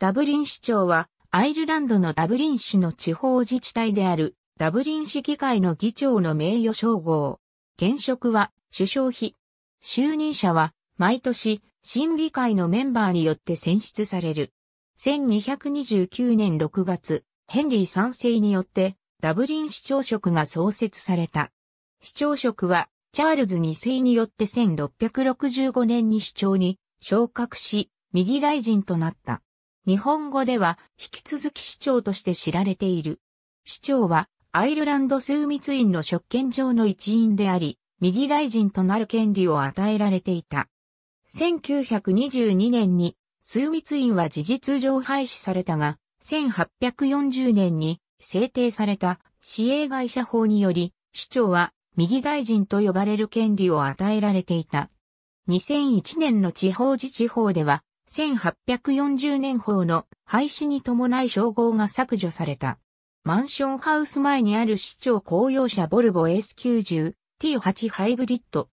ダブリン市長は、アイルランドのダブリン市の地方自治体である、ダブリン市議会の議長の名誉称号。現職は、首相費。就任者は、毎年、審議会のメンバーによって選出される。1229年6月、ヘンリー3世によって、ダブリン市長職が創設された。市長職は、チャールズ2世によって1665年に市長に昇格し、右大臣となった。日本語では引き続き市長として知られている。市長はアイルランド数密院の職権上の一員であり、右大臣となる権利を与えられていた。1922年に数密院は事実上廃止されたが、1840年に制定された市営会社法により、市長は右大臣と呼ばれる権利を与えられていた。2001年の地方自治法では、1840年法の廃止に伴い称号が削除された。マンションハウス前にある市長公用車ボルボ S90 T8 ハイブリッド。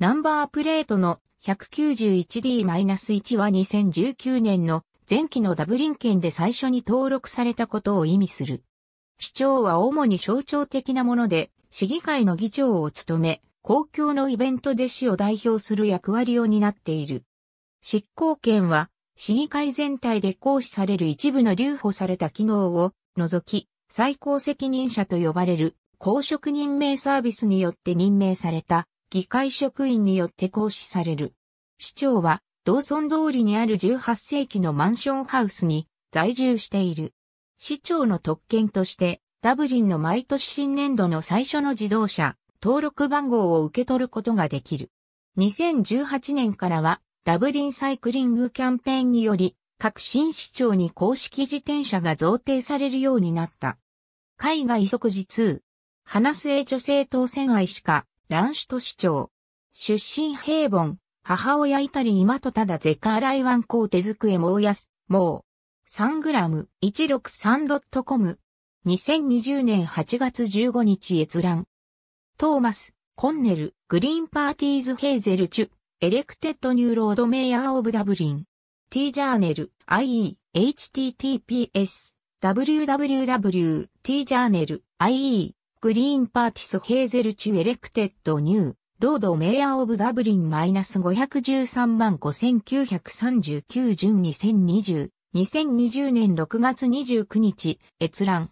ナンバープレートの 191D-1 は2019年の前期のダブリン県で最初に登録されたことを意味する。市長は主に象徴的なもので、市議会の議長を務め、公共のイベントで市を代表する役割を担っている。執行権は、市議会全体で行使される一部の留保された機能を除き、最高責任者と呼ばれる公職任命サービスによって任命された議会職員によって行使される。市長は道村通りにある18世紀のマンションハウスに在住している。市長の特権としてダブリンの毎年新年度の最初の自動車登録番号を受け取ることができる。2018年からはダブリンサイクリングキャンペーンにより、各新市町に公式自転車が贈呈されるようになった。海外即時通。花末女性当選愛しか、乱首都市長。出身平凡、母親いたり今とただゼカーライワンコー手机もおやす、もう。3グラム 163.com。2020年8月15日閲覧。トーマス、コンネル、グリーンパーティーズヘーゼルチュ。エレクテッドニューロードメイヤーオブダブリン。t ジャーネル IE https www.tjournal.ie グリーンパーティスヘーゼルチュエレクテッドニューロードメイヤーオブダブリンマイナス513万5939順2020 2020年6月29日閲覧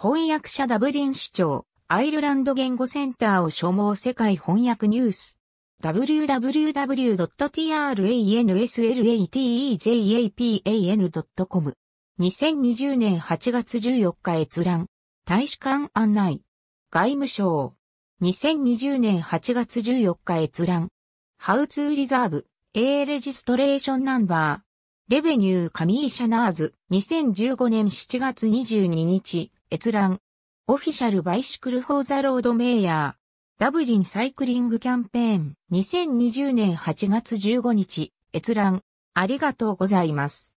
翻訳者ダブリン市長アイルランド言語センターを所望世界翻訳ニュース www.translatejapan.com 2020年8月14日閲覧大使館案内外務省2020年8月14日閲覧ハウツーリザーブ A レジストレーションナンバーレベニューカミーシャナーズ2015年7月22日閲覧オフィシャルバイシクルフォーザロードメイヤーダブリンサイクリングキャンペーン2020年8月15日閲覧ありがとうございます。